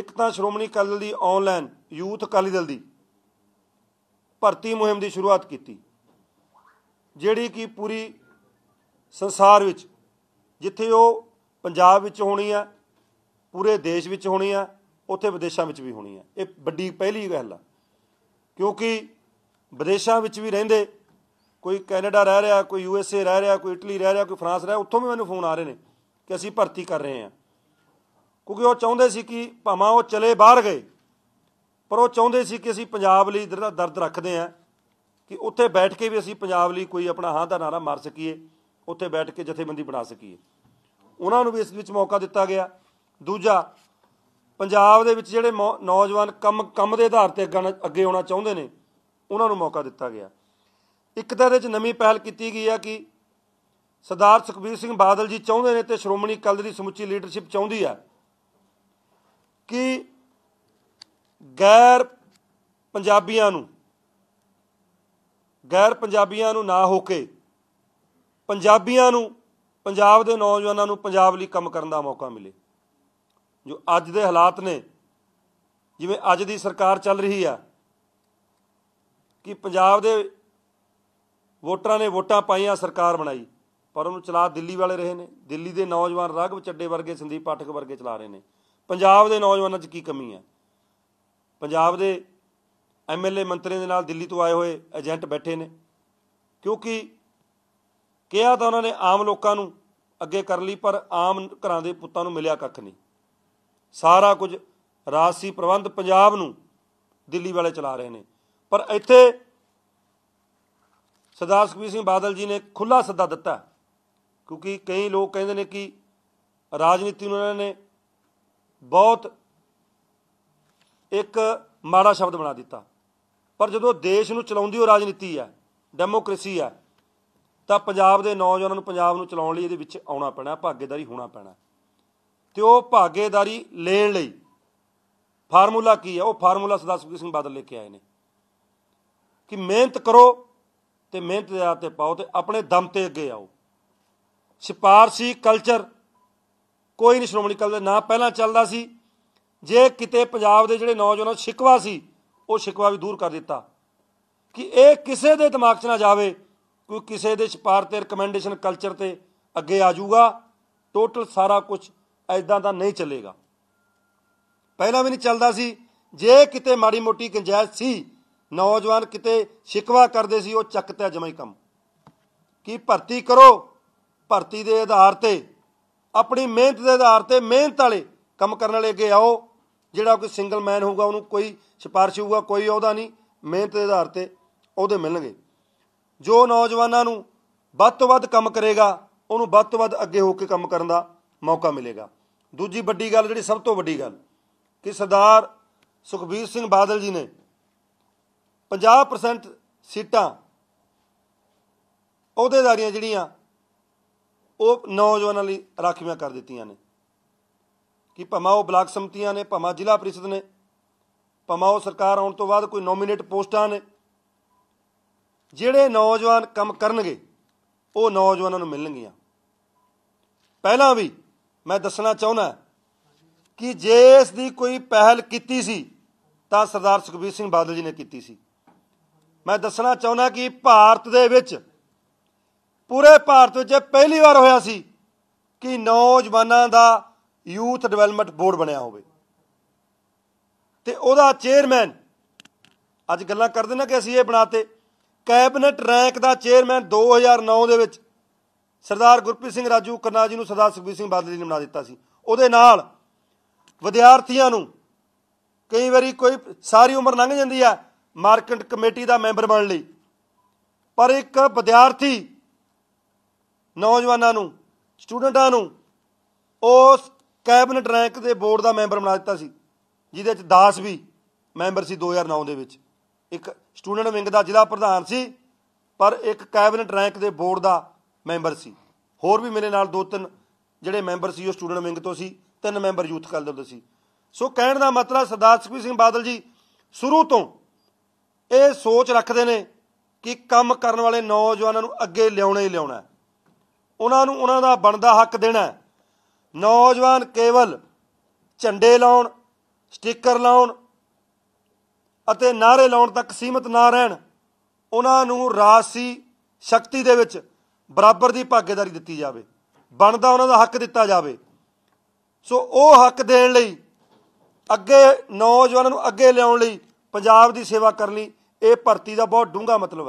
ਇੱਕ ਤਾਂ ਸ਼੍ਰੋਮਣੀ ਅਕਾਲੀ ਦਲ ਦੀ ਆਨਲਾਈਨ ਯੂਥ ਅਕਾਲੀ ਦਲ ਦੀ ਭਰਤੀ ਮੁਹਿੰਮ ਦੀ ਸ਼ੁਰੂਆਤ ਕੀਤੀ ਜਿਹੜੀ ਕਿ ਪੂਰੀ ਸੰਸਾਰ ਵਿੱਚ ਜਿੱਥੇ ਉਹ ਪੰਜਾਬ ਵਿੱਚ ਹੋਣੀ ਆ ਪੂਰੇ ਦੇਸ਼ ਵਿੱਚ ਹੋਣੀ ਆ ਉੱਥੇ ਵਿਦੇਸ਼ਾਂ ਵਿੱਚ ਵੀ ਹੋਣੀ ਆ ਇਹ ਵੱਡੀ ਪਹਿਲੀ ਗੱਲ ਆ ਕਿਉਂਕਿ ਵਿਦੇਸ਼ਾਂ ਵਿੱਚ ਵੀ ਰਹਿੰਦੇ ਕੋਈ ਕੈਨੇਡਾ ਰਹਿ ਰਿਹਾ ਕੋਈ ਯੂ ਐਸ ਏ ਰਹਿ ਰਿਹਾ ਕੋਈ ਇਟਲੀ ਰਹਿ ਰਿਹਾ ਕੋਈ ਫਰਾਂਸ ਰਹਿ ਉੱਥੋਂ ਵੀ ਮੈਨੂੰ ਫੋਨ ਆ ਰਹੇ ਨੇ ਕਿ ਅਸੀਂ ਭਰਤੀ ਕਰ ਰਹੇ ਹਾਂ ਕਿਉਂਕਿ ਉਹ ਚਾਹੁੰਦੇ ਸੀ ਕਿ ਭਾਵੇਂ ਉਹ ਚਲੇ ਬਾਹਰ ਗਏ ਪਰ ਉਹ ਚਾਹੁੰਦੇ ਸੀ ਕਿ ਅਸੀਂ ਪੰਜਾਬ ਲਈ ਦਾ ਦਰਦ ਰੱਖਦੇ ਆ ਕਿ ਉੱਥੇ ਬੈਠ ਕੇ ਵੀ ਅਸੀਂ ਪੰਜਾਬ ਲਈ ਕੋਈ ਆਪਣਾ ਹਾਂ ਦਾ ਨਾਰਾ ਮਾਰ ਸਕੀਏ ਉੱਥੇ ਬੈਠ ਕੇ ਜਥੇਬੰਦੀ ਬਣਾ ਸਕੀਏ ਉਹਨਾਂ ਨੂੰ ਵੀ ਇਸ ਵਿੱਚ ਮੌਕਾ ਦਿੱਤਾ ਗਿਆ ਦੂਜਾ ਪੰਜਾਬ ਦੇ ਵਿੱਚ ਜਿਹੜੇ ਨੌਜਵਾਨ ਕੰਮ ਕੰਮ ਦੇ ਆਧਾਰ ਤੇ ਅੱਗੇ ਆਉਣਾ ਚਾਹੁੰਦੇ ਨੇ ਉਹਨਾਂ ਨੂੰ ਮੌਕਾ ਦਿੱਤਾ ਗਿਆ ਇੱਕ ਤਰ੍ਹਾਂ ਦੇ ਵਿੱਚ ਨਵੀਂ ਪਹਿਲ ਕੀਤੀ ਗਈ ਆ ਕਿ ਸਰਦਾਰ ਸੁਖਬੀਰ ਸਿੰਘ ਬਾਦਲ ਜੀ ਚਾਹੁੰਦੇ ਨੇ ਤੇ ਸ਼੍ਰੋਮਣੀ ਅਕਾਲੀ ਦੀ ਸਮੁੱਚੀ ਲੀਡਰਸ਼ਿਪ ਚਾਹੁੰਦੀ ਆ ਗੈਰ ਪੰਜਾਬੀਆਂ ਨੂੰ ਗੈਰ ਪੰਜਾਬੀਆਂ ਨੂੰ ਨਾ ਹੋ ਕੇ ਪੰਜਾਬੀਆਂ ਨੂੰ ਪੰਜਾਬ ਦੇ ਨੌਜਵਾਨਾਂ ਨੂੰ ਪੰਜਾਬ ਲਈ ਕੰਮ ਕਰਨ ਦਾ ਮੌਕਾ ਮਿਲੇ ਜੋ ਅੱਜ ਦੇ ਹਾਲਾਤ ਨੇ ਜਿਵੇਂ ਅੱਜ ਦੀ ਸਰਕਾਰ ਚੱਲ ਰਹੀ ਆ ਕਿ ਪੰਜਾਬ ਦੇ ਵੋਟਰਾਂ ਨੇ ਵੋਟਾਂ ਪਾਈਆਂ ਸਰਕਾਰ ਬਣਾਈ ਪਰ ਉਹਨੂੰ ਚਲਾ ਦਿੱਲੀ ਵਾਲੇ ਰਹੇ ਨੇ ਦਿੱਲੀ ਦੇ ਨੌਜਵਾਨ ਰਾਘਵ ਚੱਡੇ ਵਰਗੇ ਸੰਦੀਪ ਪਾਠਕ ਵਰਗੇ ਚਲਾ ਰਹੇ ਨੇ ਪੰਜਾਬ ਦੇ ਨੌਜਵਾਨਾਂ 'ਚ ਕੀ ਕਮੀ ਆ ਪੰਜਾਬ ਦੇ ਐਮਐਲਏ ਮੰਤਰੀ ਦੇ ਨਾਲ ਦਿੱਲੀ ਤੋਂ ਆਏ ਹੋਏ ਏਜੰਟ ਬੈਠੇ ਨੇ ਕਿਉਂਕਿ ਕਿਹਾ ਤਾਂ ਉਹਨਾਂ ਨੇ ਆਮ ਲੋਕਾਂ ਨੂੰ ਅੱਗੇ ਕਰ ਲਈ ਪਰ ਆਮ ਘਰਾਂ ਦੇ ਪੁੱਤਾਂ ਨੂੰ ਮਿਲਿਆ ਕੱਖ ਨਹੀਂ ਸਾਰਾ ਕੁਝ ਰਾਜਸੀ ਪ੍ਰਬੰਧ ਪੰਜਾਬ ਨੂੰ ਦਿੱਲੀ ਵਾਲੇ ਚਲਾ ਰਹੇ ਨੇ ਪਰ ਇੱਥੇ ਸਰਦਾਰ ਸੁਖਬੀਰ ਸਿੰਘ ਬਾਦਲ ਜੀ ਨੇ ਖੁੱਲਾ ਸੱਦਾ ਦਿੱਤਾ ਕਿਉਂਕਿ ਕਈ ਲੋਕ ਕਹਿੰਦੇ ਨੇ ਕਿ ਰਾਜਨੀਤੀ ਨੂੰ ਉਹਨਾਂ ਨੇ ਬਹੁਤ ਇੱਕ ਮਾੜਾ ਸ਼ਬਦ ਬਣਾ ਦਿੱਤਾ ਪਰ ਜਦੋਂ ਦੇਸ਼ ਨੂੰ ਚਲਾਉਂਦੀ ਉਹ ਰਾਜਨੀਤੀ ਹੈ ਡੈਮੋਕ੍ਰੇਸੀ ਹੈ ਤਾਂ ਪੰਜਾਬ ਦੇ ਨੌਜਵਾਨਾਂ ਨੂੰ ਪੰਜਾਬ ਨੂੰ ਚਲਾਉਣ ਲਈ ਇਹਦੇ ਵਿੱਚ ਆਉਣਾ ਪੈਣਾ ਭਾਗੇਦਾਰੀ ਹੋਣਾ ਪੈਣਾ ਤੇ ਉਹ ਭਾਗੇਦਾਰੀ ਲੈਣ ਲਈ ਫਾਰਮੂਲਾ ਕੀ ਹੈ ਉਹ ਫਾਰਮੂਲਾ ਸਦਾ ਸੁਖੀ ਸਿੰਘ ਬਾਦਲ ਲੈ ਕੇ ਆਏ ਨੇ ਕਿ ਮਿਹਨਤ ਕਰੋ ਤੇ ਮਿਹਨਤ ਦੇ ਆਧਾਰ ਤੇ ਪਾਓ ਤੇ ਆਪਣੇ ਦਮ ਤੇ ਅੱਗੇ ਆਓ ਸਿਪਾਰਸੀ ਕਲਚਰ ਕੋਈ ਨਹੀਂ ਸ਼੍ਰੋਮਣੀ ਕਲਚਰ ਨਾ ਪਹਿਲਾਂ ਚੱਲਦਾ ਸੀ ਜੇ ਕਿਤੇ ਪੰਜਾਬ ਦੇ ਜਿਹੜੇ ਨੌਜਵਾਨਾਂ ਸ਼ਿਕਵਾ ਸੀ ਉਹ ਸ਼ਿਕਵਾ ਵੀ ਦੂਰ ਕਰ ਦਿੱਤਾ ਕਿ ਇਹ ਕਿਸੇ ਦੇ ਦਿਮਾਗ 'ਚ ਨਾ ਜਾਵੇ ਕੋਈ ਕਿਸੇ ਦੇ ਸਪਾਰ ਤੇ ਰეკਮੈਂਡੇਸ਼ਨ ਕਲਚਰ ਤੇ ਅੱਗੇ ਆ ਜਾਊਗਾ ਟੋਟਲ ਸਾਰਾ ਕੁਝ ਐਦਾਂ ਦਾ ਨਹੀਂ ਚੱਲੇਗਾ ਪਹਿਲਾਂ ਵੀ ਨਹੀਂ ਚੱਲਦਾ ਸੀ ਜੇ ਕਿਤੇ ਮਾੜੀ ਮੋਟੀ ਗੰਜਾਇਸ਼ ਸੀ ਨੌਜਵਾਨ ਕਿਤੇ ਸ਼ਿਕਵਾ ਕਰਦੇ ਸੀ ਉਹ ਚੱਕ ਜਮਾਈ ਕੰਮ ਕਿ ਭਰਤੀ ਕਰੋ ਭਰਤੀ ਦੇ ਆਧਾਰ ਤੇ ਆਪਣੀ ਮਿਹਨਤ ਦੇ ਆਧਾਰ ਤੇ ਮਿਹਨਤ ਵਾਲੇ ਕੰਮ ਕਰਨ ਵਾਲੇ ਅੱਗੇ ਆਓ ਜਿਹੜਾ ਕੋਈ ਸਿੰਗਲ ਮੈਨ ਹੋਊਗਾ ਉਹਨੂੰ ਕੋਈ ਸਿਫਾਰਿਸ਼ ਹੋਊਗਾ ਕੋਈ ਉਹਦਾ ਨਹੀਂ ਮਿਹਨਤ ਦੇ ਆਧਾਰ ਤੇ ਉਹਦੇ ਮਿਲਣਗੇ ਜੋ ਨੌਜਵਾਨਾਂ ਨੂੰ ਵੱਧ ਤੋਂ ਵੱਧ ਕੰਮ ਕਰੇਗਾ ਉਹਨੂੰ ਵੱਧ ਤੋਂ ਵੱਧ ਅੱਗੇ ਹੋ ਕੇ ਕੰਮ ਕਰਨ ਦਾ ਮੌਕਾ ਮਿਲੇਗਾ ਦੂਜੀ ਵੱਡੀ ਗੱਲ ਜਿਹੜੀ ਸਭ ਤੋਂ ਵੱਡੀ ਗੱਲ ਕਿ ਸਰਦਾਰ ਸੁਖਬੀਰ ਸਿੰਘ ਬਾਦਲ ਜੀ ਨੇ 50% ਸੀਟਾਂ ਅਹੁਦੇਦਾਰੀਆਂ ਜਿਹੜੀਆਂ ਉਹ ਨੌਜਵਾਨਾਂ ਲਈ ਰਾਖਵੀਆਂ ਕਰ ਦਿੱਤੀਆਂ ਨੇ ਕਿ ਭਮਾ ਉਹ ਬਲਾਕ ਸਮਤੀਆਂ ਨੇ ਭਮਾ ਜ਼ਿਲ੍ਹਾ ਪ੍ਰੀਸ਼ਦ ਨੇ ਭਮਾ ਉਹ ਸਰਕਾਰ ਆਉਣ ਤੋਂ ਬਾਅਦ ਕੋਈ ਨੋਮੀਨੇਟ ਪੋਸਟਾਂ ਨੇ ਜਿਹੜੇ ਨੌਜਵਾਨ ਕੰਮ ਕਰਨਗੇ ਉਹ ਨੌਜਵਾਨਾਂ ਨੂੰ ਮਿਲਣਗੀਆਂ ਪਹਿਲਾਂ ਵੀ ਮੈਂ ਦੱਸਣਾ ਚਾਹੁੰਦਾ ਕਿ ਜੇ ਇਸ ਦੀ ਕੋਈ ਪਹਿਲ ਕੀਤੀ ਸੀ ਤਾਂ ਸਰਦਾਰ ਸੁਖਬੀਰ ਸਿੰਘ ਬਾਦਲ ਜੀ ਨੇ ਕੀਤੀ ਸੀ ਮੈਂ ਦੱਸਣਾ ਚਾਹੁੰਦਾ ਕਿ ਭਾਰਤ ਦੇ ਵਿੱਚ ਪੂਰੇ ਭਾਰਤ ਵਿੱਚ ਪਹਿਲੀ ਵਾਰ ਹੋਇਆ ਸੀ ਕਿ ਨੌਜਵਾਨਾਂ ਦਾ ਯੂਥ ਡਿਵੈਲਪਮੈਂਟ ਬੋਰਡ ਬਣਿਆ ਹੋਵੇ ਤੇ ਉਹਦਾ ਚੇਅਰਮੈਨ ਅੱਜ ਗੱਲਾਂ ਕਰਦੇ ਨਾ ਕਿ ਅਸੀਂ ਇਹ ਬਣਾਤੇ ਕੈਬਨਿਟ ਰੈਂਕ ਦਾ ਚੇਅਰਮੈਨ 2009 ਦੇ ਵਿੱਚ ਸਰਦਾਰ ਗੁਰਪ੍ਰੀਤ ਸਿੰਘ ਰਾਜੂ ਕਰਨਾ ਜੀ ਨੂੰ ਸਰਦਾਰ ਸੁਖਬੀਰ ਸਿੰਘ ਬਾਦਲ ਜੀ ਨੇ ਬਣਾ ਦਿੱਤਾ ਸੀ ਉਹਦੇ ਨਾਲ ਵਿਦਿਆਰਥੀਆਂ ਨੂੰ ਕਈ ਵਾਰੀ ਕੋਈ ਸਾਰੀ ਉਮਰ ਲੰਘ ਜਾਂਦੀ ਆ ਮਾਰਕੀਟ ਕਮੇਟੀ ਦਾ ਮੈਂਬਰ ਬਣ ਲਈ ਪਰ ਇੱਕ ਵਿਦਿਆਰਥੀ ਨੌਜਵਾਨਾਂ ਨੂੰ ਸਟੂਡੈਂਟਾਂ ਨੂੰ ਉਸ ਕੈਬਨਟ ਰੈਂਕ ਦੇ ਬੋਰਡ ਦਾ ਮੈਂਬਰ ਬਣਾ ਦਿੱਤਾ ਸੀ ਜਿਹਦੇ ਵਿੱਚ ਦਾਸ ਵੀ ਮੈਂਬਰ ਸੀ 2009 ਦੇ ਵਿੱਚ ਇੱਕ ਸਟੂਡੈਂਟ ਵਿੰਗ ਦਾ ਜ਼ਿਲ੍ਹਾ ਪ੍ਰਧਾਨ ਸੀ ਪਰ ਇੱਕ ਕੈਬਨਟ ਰੈਂਕ ਦੇ ਬੋਰਡ ਦਾ ਮੈਂਬਰ ਸੀ ਹੋਰ ਵੀ ਮੇਰੇ ਨਾਲ ਦੋ ਤਿੰਨ ਜਿਹੜੇ ਮੈਂਬਰ ਸੀ ਉਹ ਸਟੂਡੈਂਟ ਵਿੰਗ ਤੋਂ ਸੀ ਤਿੰਨ ਮੈਂਬਰ ਯੂਥ ਕਲਦਰ ਦੇ ਸੀ ਸੋ ਕਹਿਣ ਦਾ ਮਤਲਬ ਸਰਦਾਰ ਸੁਖਵੀਰ ਸਿੰਘ ਬਾਦਲ ਜੀ ਸ਼ੁਰੂ ਤੋਂ ਇਹ ਸੋਚ ਰੱਖਦੇ ਨੇ ਕਿ ਕੰਮ ਕਰਨ ਵਾਲੇ ਨੌਜਵਾਨਾਂ ਨੂੰ ਅੱਗੇ ਲਿਆਉਣਾ ਹੀ ਲਿਆਉਣਾ ਉਹਨਾਂ ਨੂੰ ਉਹਨਾਂ ਦਾ ਬਣਦਾ ਹੱਕ ਦੇਣਾ ਨੌਜਵਾਨ ਕੇਵਲ ਝੰਡੇ ਲਾਉਣ ਸਟicker ਲਾਉਣ ਅਤੇ ਨਾਰੇ ਲਾਉਣ ਤੱਕ ਸੀਮਤ ਨਾ ਰਹਿਣ ਉਹਨਾਂ ਨੂੰ ਰਾਸੀ ਸ਼ਕਤੀ ਦੇ ਵਿੱਚ ਬਰਾਬਰ ਦੀ ਭਾਗੀਦਾਰੀ ਦਿੱਤੀ ਜਾਵੇ ਬਣਦਾ ਉਹਨਾਂ ਦਾ ਹੱਕ ਦਿੱਤਾ ਜਾਵੇ ਸੋ ਉਹ ਹੱਕ ਦੇਣ ਲਈ ਅੱਗੇ ਨੌਜਵਾਨਾਂ ਨੂੰ ਅੱਗੇ ਲਿਆਉਣ ਲਈ ਪੰਜਾਬ ਦੀ ਸੇਵਾ ਕਰਨ ਲਈ ਇਹ ਭਰਤੀ ਦਾ ਬਹੁਤ ਡੂੰਘਾ ਮਤਲਬ ਹੈ